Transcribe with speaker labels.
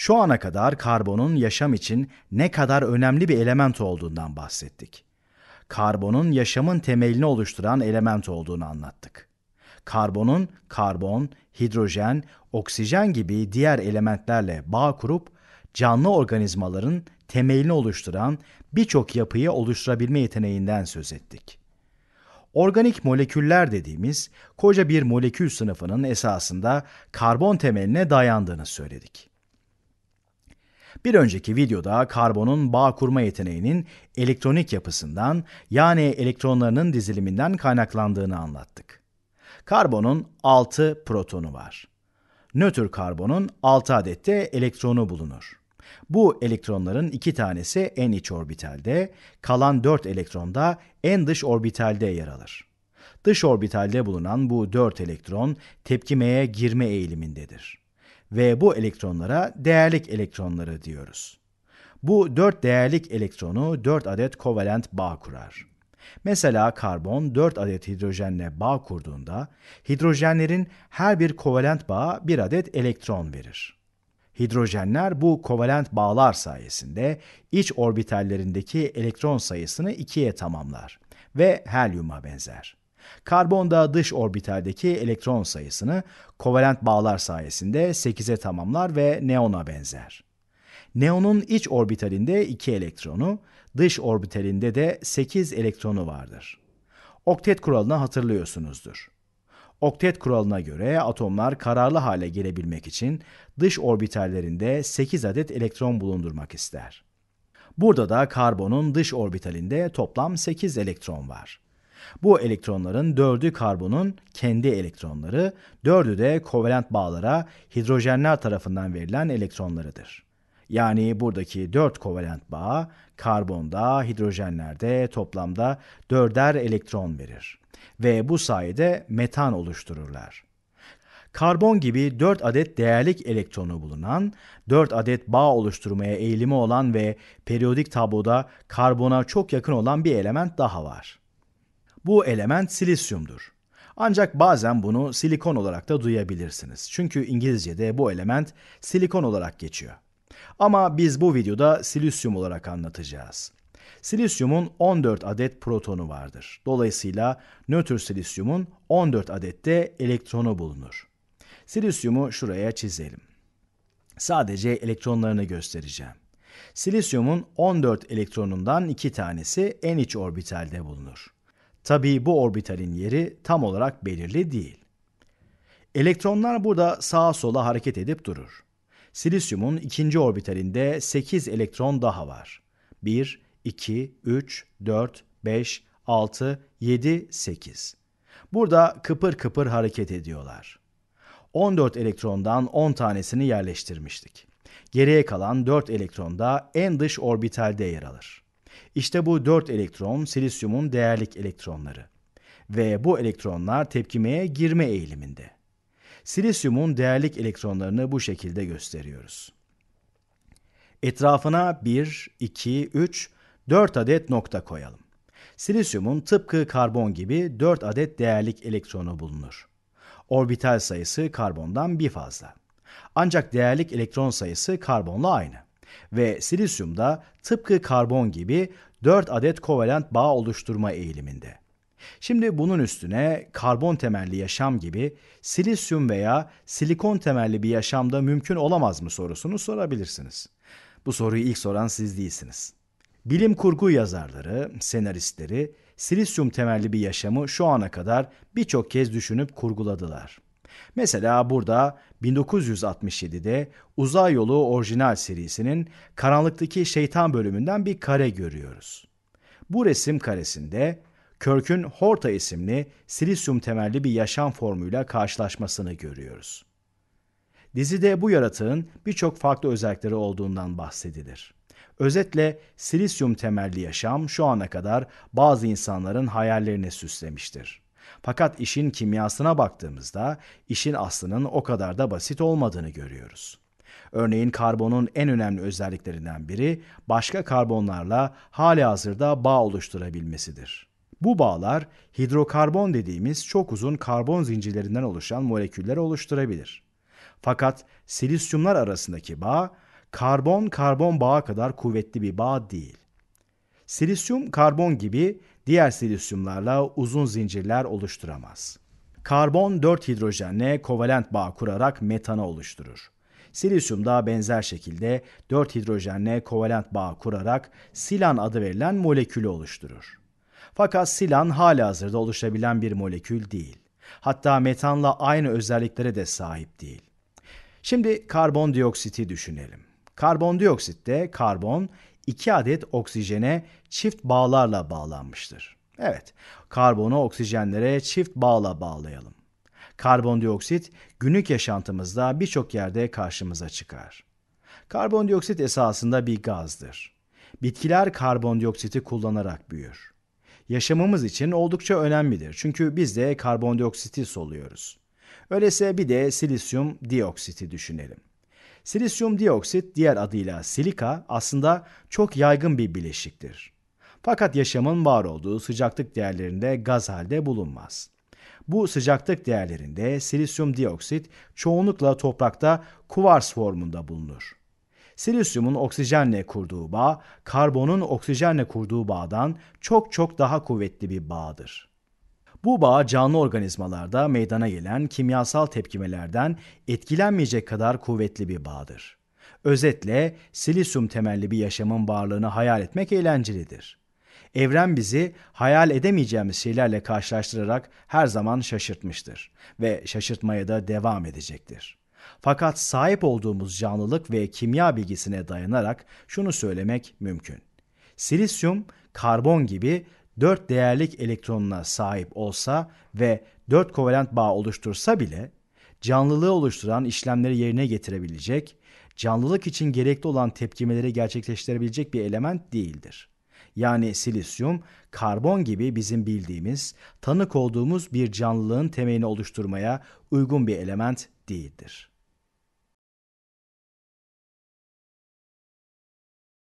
Speaker 1: Şu ana kadar karbonun yaşam için ne kadar önemli bir element olduğundan bahsettik. Karbonun yaşamın temelini oluşturan element olduğunu anlattık. Karbonun karbon, hidrojen, oksijen gibi diğer elementlerle bağ kurup canlı organizmaların temelini oluşturan birçok yapıyı oluşturabilme yeteneğinden söz ettik. Organik moleküller dediğimiz koca bir molekül sınıfının esasında karbon temeline dayandığını söyledik. Bir önceki videoda karbonun bağ kurma yeteneğinin elektronik yapısından yani elektronlarının diziliminden kaynaklandığını anlattık. Karbonun 6 protonu var. Nötr karbonun 6 adette elektronu bulunur. Bu elektronların iki tanesi en iç orbitalde, kalan 4 elektron da en dış orbitalde yer alır. Dış orbitalde bulunan bu 4 elektron tepkimeye girme eğilimindedir ve bu elektronlara değerlik elektronları diyoruz. Bu 4 değerlik elektronu 4 adet kovalent bağ kurar. Mesela karbon 4 adet hidrojenle bağ kurduğunda hidrojenlerin her bir kovalent bağı bir adet elektron verir. Hidrojenler bu kovalent bağlar sayesinde iç orbitallerindeki elektron sayısını 2'ye tamamlar ve helyuma benzer. Karbon da dış orbitaldeki elektron sayısını kovalent bağlar sayesinde 8'e tamamlar ve neona benzer. Neonun iç orbitalinde 2 elektronu, dış orbitalinde de 8 elektronu vardır. Oktet kuralını hatırlıyorsunuzdur. Oktet kuralına göre atomlar kararlı hale gelebilmek için dış orbitallerinde 8 adet elektron bulundurmak ister. Burada da karbonun dış orbitalinde toplam 8 elektron var. Bu elektronların dördü karbonun kendi elektronları, dördü de kovalent bağlara hidrojenler tarafından verilen elektronlarıdır. Yani buradaki dört kovalent bağ karbonda, hidrojenlerde toplamda dörder elektron verir ve bu sayede metan oluştururlar. Karbon gibi 4 adet değerlik elektronu bulunan, 4 adet bağ oluşturmaya eğilimi olan ve periyodik tabloda karbona çok yakın olan bir element daha var. Bu element silisyumdur. Ancak bazen bunu silikon olarak da duyabilirsiniz. Çünkü İngilizce'de bu element silikon olarak geçiyor. Ama biz bu videoda silisyum olarak anlatacağız. Silisyumun 14 adet protonu vardır. Dolayısıyla nötr silisyumun 14 adet de elektronu bulunur. Silisyumu şuraya çizelim. Sadece elektronlarını göstereceğim. Silisyumun 14 elektronundan 2 tanesi en iç orbitalde bulunur. Tabii bu orbitalin yeri tam olarak belirli değil. Elektronlar burada sağa sola hareket edip durur. Silisyumun ikinci orbitalinde 8 elektron daha var. 1, 2, 3, 4, 5, 6, 7, 8. Burada kıpır kıpır hareket ediyorlar. 14 elektrondan 10 tanesini yerleştirmiştik. Geriye kalan 4 elektron da en dış orbitalde yer alır. İşte bu 4 elektron silisyumun değerlik elektronları. Ve bu elektronlar tepkimeye girme eğiliminde. Silisyumun değerlik elektronlarını bu şekilde gösteriyoruz. Etrafına 1, 2, 3, 4 adet nokta koyalım. Silisyumun tıpkı karbon gibi 4 adet değerlik elektronu bulunur. Orbital sayısı karbondan bir fazla. Ancak değerlik elektron sayısı karbonla aynı ve silisyumda tıpkı karbon gibi 4 adet kovalent bağ oluşturma eğiliminde. Şimdi bunun üstüne karbon temelli yaşam gibi silisyum veya silikon temelli bir yaşamda mümkün olamaz mı sorusunu sorabilirsiniz. Bu soruyu ilk soran siz değilsiniz. Bilim kurgu yazarları, senaristleri silisyum temelli bir yaşamı şu ana kadar birçok kez düşünüp kurguladılar. Mesela burada 1967'de Uzay Yolu orijinal serisinin Karanlıktaki Şeytan bölümünden bir kare görüyoruz. Bu resim karesinde Körk'ün Horta isimli silisyum temelli bir yaşam formuyla karşılaşmasını görüyoruz. Dizide bu yaratığın birçok farklı özellikleri olduğundan bahsedilir. Özetle silisyum temelli yaşam şu ana kadar bazı insanların hayallerini süslemiştir. Fakat işin kimyasına baktığımızda işin aslının o kadar da basit olmadığını görüyoruz. Örneğin karbonun en önemli özelliklerinden biri başka karbonlarla hali hazırda bağ oluşturabilmesidir. Bu bağlar hidrokarbon dediğimiz çok uzun karbon zincirlerinden oluşan molekülleri oluşturabilir. Fakat silisyumlar arasındaki bağ karbon karbon bağı kadar kuvvetli bir bağ değil. Silisyum karbon gibi diğer silisyumlarla uzun zincirler oluşturamaz. Karbon 4 hidrojenle kovalent bağ kurarak metana oluşturur. Silisyum da benzer şekilde 4 hidrojenle kovalent bağ kurarak silan adı verilen molekülü oluşturur. Fakat silan hala hazırda oluşabilen bir molekül değil. Hatta metanla aynı özelliklere de sahip değil. Şimdi karbondioksiti düşünelim. Karbondioksitte karbon 2 adet oksijene çift bağlarla bağlanmıştır. Evet, karbonu oksijenlere çift bağla bağlayalım. Karbondioksit günlük yaşantımızda birçok yerde karşımıza çıkar. Karbondioksit esasında bir gazdır. Bitkiler karbondioksiti kullanarak büyür. Yaşamımız için oldukça önemlidir çünkü biz de karbondioksiti soluyoruz. Öyleyse bir de silisyum dioksiti düşünelim. Silisyum dioksit diğer adıyla silika aslında çok yaygın bir bileşiktir. Fakat yaşamın var olduğu sıcaklık değerlerinde gaz halde bulunmaz. Bu sıcaklık değerlerinde silisyum dioksit çoğunlukla toprakta kuvars formunda bulunur. Silisyumun oksijenle kurduğu bağ, karbonun oksijenle kurduğu bağdan çok çok daha kuvvetli bir bağdır. Bu bağ canlı organizmalarda meydana gelen kimyasal tepkimelerden etkilenmeyecek kadar kuvvetli bir bağdır. Özetle silisyum temelli bir yaşamın varlığını hayal etmek eğlencelidir. Evren bizi hayal edemeyeceğimiz şeylerle karşılaştırarak her zaman şaşırtmıştır ve şaşırtmaya da devam edecektir. Fakat sahip olduğumuz canlılık ve kimya bilgisine dayanarak şunu söylemek mümkün. Silisyum, karbon gibi 4 değerlik elektronuna sahip olsa ve 4 kovalent bağ oluştursa bile canlılığı oluşturan işlemleri yerine getirebilecek, canlılık için gerekli olan tepkimeleri gerçekleştirebilecek bir element değildir. Yani silisyum, karbon gibi bizim bildiğimiz, tanık olduğumuz bir canlılığın temelini oluşturmaya uygun bir element değildir.